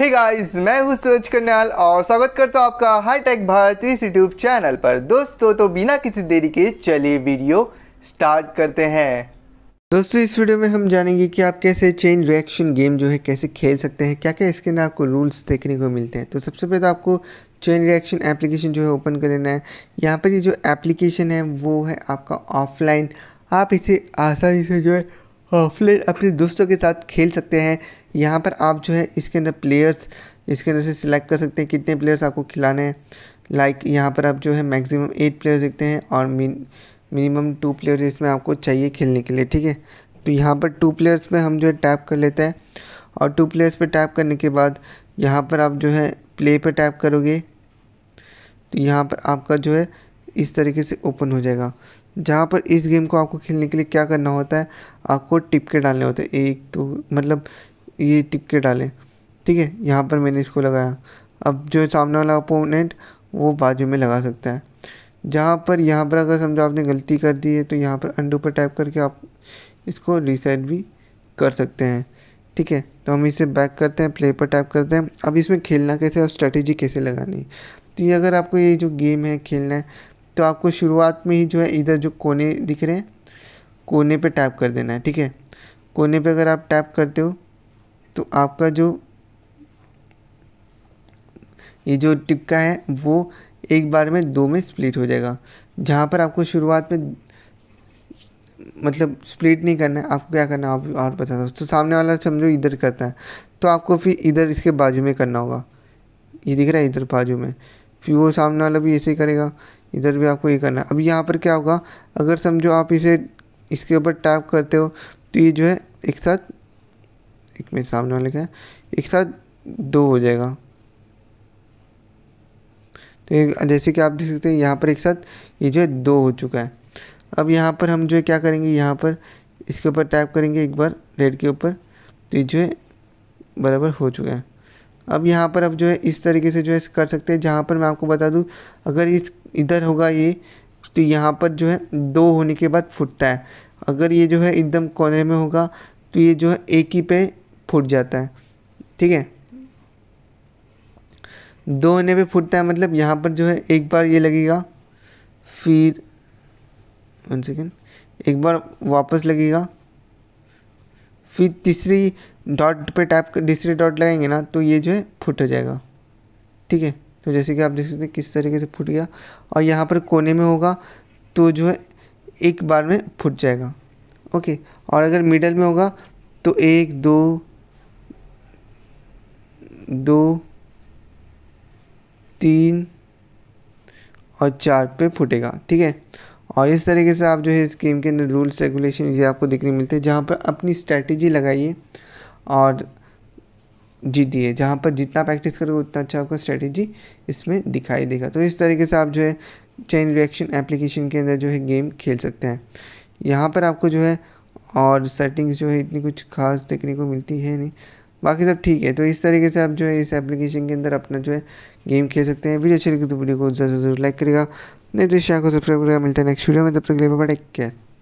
hey guys मैं हूँ सूरज कन्याल और स्वागत करता हूँ आपका हाई टेक भारत इस यूट्यूब चैनल पर दोस्तों तो बिना किसी देरी के चलिए वीडियो स्टार्ट करते हैं दोस्तों इस वीडियो में हम जानेंगे कि आप कैसे चेन रिएक्शन गेम जो है कैसे खेल सकते हैं क्या क्या इसके ना आपको रूल्स देखने को मिलते हैं तो सबसे पहले तो आपको चेन रिएक्शन एप्लीकेशन जो है ओपन कर लेना है यहाँ पर ये जो एप्लीकेशन है वो है आपका ऑफलाइन आप इसे आसानी से जो है ऑफलाइन अपने दोस्तों के साथ खेल सकते हैं यहाँ पर आप जो है इसके अंदर प्लेयर्स इसके अंदर से सिलेक्ट कर सकते हैं कितने प्लेयर्स आपको खिलाने हैं लाइक यहाँ पर आप जो है मैक्सिमम एट प्लेयर्स देखते हैं और मिनिमम टू प्लेयर्स इसमें आपको चाहिए खेलने के लिए ठीक है तो यहाँ पर टू प्लेयर्स पर हम जो है टैप कर लेते हैं और टू प्लेयर्स पर टैप करने के बाद यहाँ पर आप जो है प्ले पर टैप करोगे तो यहाँ पर आपका जो है इस तरीके से ओपन हो जाएगा जहाँ पर इस गेम को आपको खेलने के लिए क्या करना होता है आपको टिपके डालने होते हैं एक दो तो, मतलब ये टिपके डालें ठीक है यहाँ पर मैंने इसको लगाया अब जो सामने वाला अपोनेंट वो बाजू में लगा सकता है जहाँ पर यहाँ पर अगर समझो आपने गलती कर दी है तो यहाँ पर अंडू पर टाइप करके आप इसको रीसेट भी कर सकते हैं ठीक है तो हम इसे बैक करते हैं प्ले पर टाइप करते हैं अब इसमें खेलना कैसे और स्ट्रेटेजी कैसे लगानी तो ये अगर आपको ये जो गेम है खेलना है तो आपको शुरुआत में ही जो है इधर जो कोने दिख रहे हैं कोने पे टैप कर देना है ठीक है कोने पे अगर आप टैप करते हो तो आपका जो ये जो टिक्का है वो एक बार में दो में स्प्लिट हो जाएगा जहाँ पर आपको शुरुआत में मतलब स्प्लिट नहीं करना है आपको क्या करना है आप और बता दो तो सामने वाला समझो इधर करता है तो आपको फिर इधर इसके बाजू में करना होगा ये दिख रहा है इधर बाजू में फिर वो सामने वाला भी ऐसे ही करेगा इधर भी आपको ये करना है अब यहाँ पर क्या होगा अगर समझो आप इसे इसके ऊपर टैप करते हो तो ये जो है एक साथ एक मिनट सामने वाले का एक साथ दो हो जाएगा तो जैसे कि आप देख सकते हैं यहाँ पर एक साथ ये जो है दो हो चुका है अब यहाँ पर हम जो है क्या करेंगे यहाँ पर इसके ऊपर टैप करेंगे एक बार रेड के ऊपर तो ये जो है बराबर हो चुका है अब यहाँ पर अब जो है इस तरीके से जो है कर सकते हैं जहाँ पर मैं आपको बता दूँ अगर इस इधर होगा ये तो यहाँ पर जो है दो होने के बाद फूटता है अगर ये जो है एकदम कोने में होगा तो ये जो है एक ही पे फूट जाता है ठीक है दो होने पे फूटता है मतलब यहाँ पर जो है एक बार ये लगेगा फिर वन सेकेंड एक बार वापस लगेगा फिर तीसरी डॉट पे टैप कर तीसरी डॉट लगाएंगे ना तो ये जो है फुट हो जाएगा ठीक है तो जैसे कि आप देख सकते हैं किस तरीके से फुट गया और यहाँ पर कोने में होगा तो जो है एक बार में फुट जाएगा ओके और अगर मिडल में होगा तो एक दो दो तीन और चार पे फूटेगा ठीक है और इस तरीके से आप जो है स्कीम के अंदर रूल्स रेगुलेशन ये आपको देखने मिलते हैं जहाँ पर अपनी स्ट्रैटेजी लगाइए और दिए जहाँ पर जितना प्रैक्टिस करोगे उतना अच्छा आपका स्ट्रैटेजी इसमें दिखाई देगा तो इस तरीके से आप जो है चेन रिएक्शन एप्लीकेशन के अंदर जो है गेम खेल सकते हैं यहाँ पर आपको जो है और सेटिंग्स जो है इतनी कुछ खास देखने को मिलती है नहीं बाकी सब ठीक है तो इस तरीके से आप जो है इस एप्लीकेशन के अंदर अपना जो है गेम खेल सकते हैं वीडियो अच्छी लगी तो वीडियो को ज़्यादा जरूर लाइक करेगा नहीं तो इस को सब्सक्राइब करेगा मिलता है नेक्स्ट वीडियो में तब तक ले टेक केयर